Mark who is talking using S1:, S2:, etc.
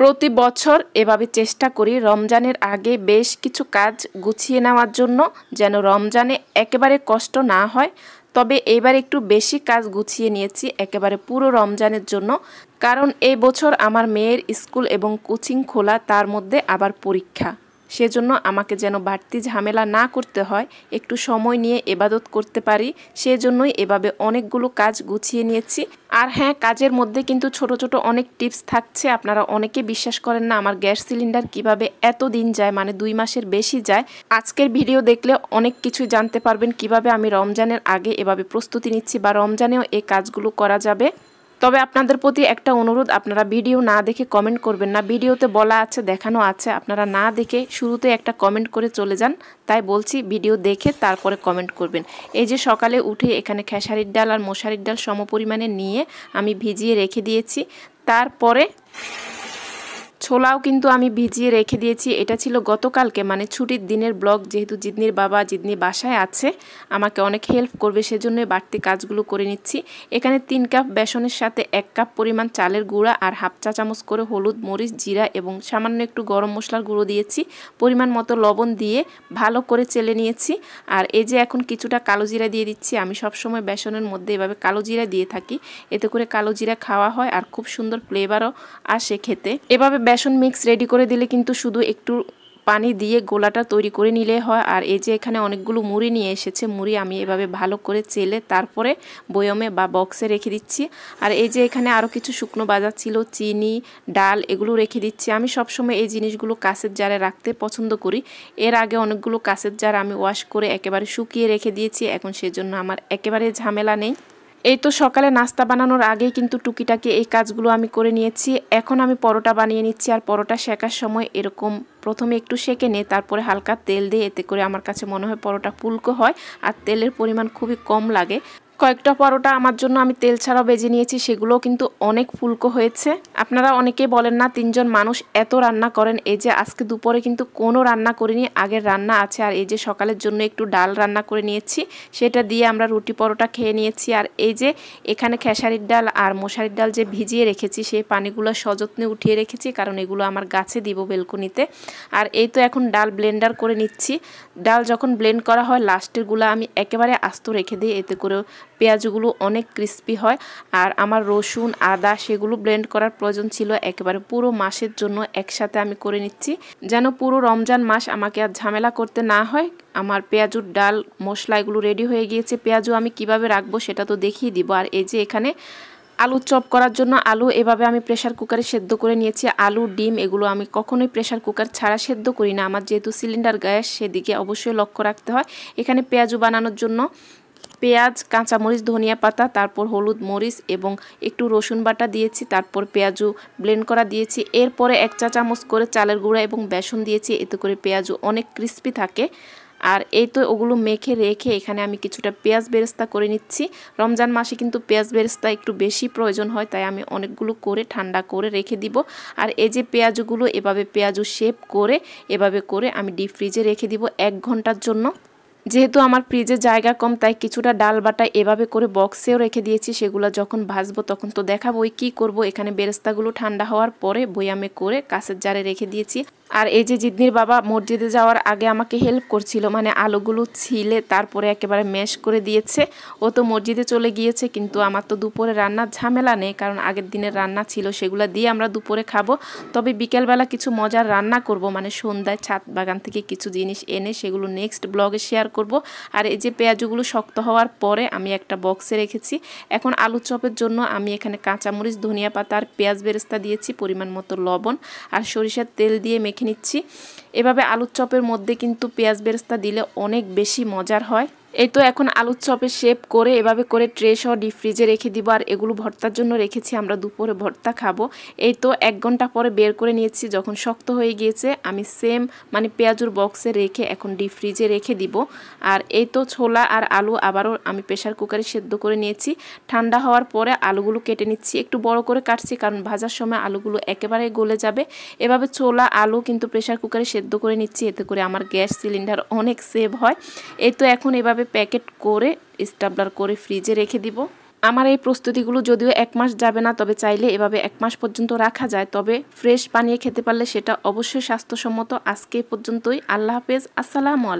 S1: প্রতি বছর এভাবে চেষ্টা করি রমজানের আগে বেশ কিছু কাজ গুছিয়ে নেওয়ার জন্য যেন রমজানে একেবারে কষ্ট না হয় তবে এবার একটু বেশি কাজ গুছিয়ে নিয়েছি একেবারে পুরো রমজানের জন্য কারণ এই বছর আমার মেয়ের স্কুল এবং কোচিং খোলা তার মধ্যে আবার পরীক্ষা সেজন্য আমাকে যেন বাড়তি ঝামেলা না করতে হয় একটু সময় নিয়ে এবাদত করতে পারি সেজন্যই এভাবে অনেকগুলো কাজ গুছিয়ে নিয়েছি আর হ্যাঁ কাজের মধ্যে কিন্তু ছোট ছোট অনেক টিপস থাকছে আপনারা অনেকে বিশ্বাস করেন না আমার গ্যাস সিলিন্ডার কিভাবে এত দিন যায় মানে দুই মাসের বেশি যায় আজকের ভিডিও দেখলে অনেক কিছু জানতে পারবেন কিভাবে আমি রমজানের আগে এভাবে প্রস্তুতি নিচ্ছি বা রমজানেও এই কাজগুলো করা যাবে তবে আপনাদের প্রতি একটা অনুরোধ আপনারা ভিডিও না দেখে কমেন্ট করবেন না ভিডিওতে বলা আছে দেখানো আছে আপনারা না দেখে শুরুতে একটা কমেন্ট করে চলে যান তাই বলছি ভিডিও দেখে তারপরে কমেন্ট করবেন এই যে সকালে উঠে এখানে খেসারির ডাল আর মশারির ডাল সমপরিমাণে নিয়ে আমি ভিজিয়ে রেখে দিয়েছি তারপরে ছোলাও কিন্তু আমি ভিজিয়ে রেখে দিয়েছি এটা ছিল গতকালকে মানে ছুটির দিনের ব্লগ যেহেতু জিদনির বাবা জিদনি বাসায় আছে আমাকে অনেক হেল্প করবে সেজন্যই বাড়তি কাজগুলো করে নিচ্ছি এখানে তিন কাপ বেসনের সাথে এক কাপ পরিমাণ চালের গুঁড়া আর হাফ চা চামচ করে হলুদ মরিচ জিরা এবং সামান্য একটু গরম মশলার গুঁড়ো দিয়েছি পরিমাণ মতো লবণ দিয়ে ভালো করে চেলে নিয়েছি আর এই যে এখন কিছুটা কালো জিরা দিয়ে দিচ্ছি আমি সবসময় বেসনের মধ্যে এভাবে কালো জিরা দিয়ে থাকি এতে করে কালো জিরা খাওয়া হয় আর খুব সুন্দর ফ্লেভারও আসে খেতে এভাবে বেসন মিক্স রেডি করে দিলে কিন্তু শুধু একটু পানি দিয়ে গোলাটা তৈরি করে নিলে হয় আর এই যে এখানে অনেকগুলো মুড়ি নিয়ে এসেছে মুড়ি আমি এভাবে ভালো করে চেলে তারপরে বয়মে বা বক্সে রেখে দিচ্ছি আর এই যে এখানে আরও কিছু শুকনো বাজার ছিল চিনি ডাল এগুলো রেখে দিচ্ছি আমি সবসময় এই জিনিসগুলো কাছের জারে রাখতে পছন্দ করি এর আগে অনেকগুলো কাছের জার আমি ওয়াশ করে একেবারে শুকিয়ে রেখে দিয়েছি এখন সেজন্য আমার একেবারে ঝামেলা নেই এই তো সকালে নাস্তা বানানোর আগেই কিন্তু টুকিটাকি এই কাজগুলো আমি করে নিয়েছি এখন আমি পরোটা বানিয়ে নিচ্ছি আর পরোটা শেখার সময় এরকম প্রথমে একটু সেঁকে নে তারপরে হালকা তেল দিয়ে এতে করে আমার কাছে মনে হয় পরোটা পুলকো হয় আর তেলের পরিমাণ খুবই কম লাগে কয়েকটা পরোটা আমার জন্য আমি তেল ছাড়াও বেজে নিয়েছি সেগুলো কিন্তু অনেক ফুলকো হয়েছে আপনারা অনেকেই বলেন না তিনজন মানুষ এত রান্না করেন এই যে আজকে দুপুরে কিন্তু কোনো রান্না করিনি আগের রান্না আছে আর এই যে সকালের জন্য একটু ডাল রান্না করে নিয়েছি সেটা দিয়ে আমরা রুটি পরোটা খেয়ে নিয়েছি আর এই যে এখানে খেসারির ডাল আর মশারির ডাল যে ভিজিয়ে রেখেছি সেই পানিগুলো সযত্নে উঠিয়ে রেখেছি কারণ এগুলো আমার গাছে দিব বেলকুনিতে আর এই তো এখন ডাল ব্লেন্ডার করে নিচ্ছি ডাল যখন ব্লেন্ড করা হয় লাস্টেরগুলো আমি একেবারে আস্ত রেখে দিই এতে করেও পেঁয়াজগুলো অনেক ক্রিস্পি হয় আর আমার রসুন আদা সেগুলো ব্লেন্ড করার প্রয়োজন ছিল একেবারে পুরো মাসের জন্য একসাথে আমি করে নিচ্ছি যেন পুরো রমজান মাস আমাকে আর ঝামেলা করতে না হয় আমার পেঁয়াজুর ডাল মশলা এগুলো রেডি হয়ে গিয়েছে পেঁয়াজও আমি কিভাবে রাখবো সেটা তো দেখিয়ে দিব আর এই যে এখানে আলু চপ করার জন্য আলু এভাবে আমি প্রেশার কুকারে সেদ্ধ করে নিয়েছি আলু ডিম এগুলো আমি কখনোই প্রেশার কুকার ছাড়া সেদ্ধ করি না আমার যেহেতু সিলিন্ডার গ্যাস সেদিকে অবশ্যই লক্ষ্য রাখতে হয় এখানে পেঁয়াজু বানানোর জন্য পেঁয়াজ কাঁচামরিচ ধনিয়া পাতা তারপর হলুদ মরিচ এবং একটু রসুন বাটা দিয়েছি তারপর পেঁয়াজু ব্লেন্ড করা দিয়েছি এরপরে এক চা চামচ করে চালের গুঁড়া এবং বেসন দিয়েছি এতে করে পেঁয়াজু অনেক ক্রিস্পি থাকে আর এই তো ওগুলো মেখে রেখে এখানে আমি কিছুটা পেঁয়াজ বেরেস্তা করে নিচ্ছি রমজান মাসে কিন্তু পেঁয়াজ বেরেস্তা একটু বেশি প্রয়োজন হয় তাই আমি অনেকগুলো করে ঠান্ডা করে রেখে দিব আর এই যে পেঁয়াজগুলো এভাবে পেঁয়াজু শেপ করে এভাবে করে আমি ডিপ ফ্রিজে রেখে দিব এক ঘন্টার জন্য যেহেতু আমার ফ্রিজে জায়গা কম তাই কিছুটা ডাল বাটা এভাবে করে বক্সেও রেখে দিয়েছি সেগুলো যখন ভাসবো তখন তো দেখাবো কি করব এখানে বেরেস্তাগুলো ঠান্ডা হওয়ার পরে বয়ামে করে কাছের জারে রেখে দিয়েছি আর এই যে জিদ্নির বাবা মসজিদে যাওয়ার আগে আমাকে হেল্প করছিল মানে আলোগুলো ছিলে তারপরে একেবারে ম্যাশ করে দিয়েছে ও তো মসজিদে চলে গিয়েছে কিন্তু আমার তো দুপুরে রান্নার ঝামেলা নেই কারণ আগের দিনের রান্না ছিল সেগুলো দিয়ে আমরা দুপুরে খাবো তবে বিকেলবেলা কিছু মজার রান্না করব মানে সন্ধ্যায় ছাদ বাগান থেকে কিছু জিনিস এনে সেগুলো নেক্সট ব্লগে শেয়ার করব আর এই যে পেঁয়াজগুলো শক্ত হওয়ার পরে আমি একটা বক্সে রেখেছি এখন আলু চপের জন্য আমি এখানে কাঁচামরিচ ধনিয়া পাতা আর পেঁয়াজ বেরেস্তা দিয়েছি পরিমাণ মতো লবণ আর সরিষার তেল দিয়ে মেখে মেখে নিচ্ছি এভাবে আলুর চপের মধ্যে কিন্তু পেঁয়াজ বেরেস্তা দিলে অনেক বেশি মজার হয় এই তো এখন আলুর চপে শেপ করে এভাবে করে ট্রে সহ ডিপ ফ্রিজে রেখে দিব আর এগুলো ভর্তার জন্য রেখেছি আমরা দুপুরে ভর্তা খাবো এই তো এক ঘন্টা পরে বের করে নিয়েছি যখন শক্ত হয়ে গিয়েছে আমি সেম মানে পেঁয়াজুর বক্সে রেখে এখন ডিপ ফ্রিজে রেখে দিব আর এই তো ছোলা আর আলু আবারও আমি প্রেশার কুকারে সেদ্ধ করে নিয়েছি ঠান্ডা হওয়ার পরে আলুগুলো কেটে নিচ্ছি একটু বড় করে কাটছি কারণ ভাজার সময় আলুগুলো একেবারে গলে যাবে এভাবে ছোলা আলু কিন্তু প্রেশার কুকারে সেদ্ধ করে নিচ্ছি এতে করে আমার গ্যাস সিলিন্ডার অনেক সেভ হয় এই তো এখন এভাবে এভাবে প্যাকেট করে স্টাবলার করে ফ্রিজে রেখে দিব আমার এই প্রস্তুতিগুলো যদিও এক মাস যাবে না তবে চাইলে এভাবে এক মাস পর্যন্ত রাখা যায় তবে ফ্রেশ বানিয়ে খেতে পারলে সেটা অবশ্যই স্বাস্থ্যসম্মত আজকে পর্যন্তই আল্লাহ হাফেজ আসসালামু আলাইকুম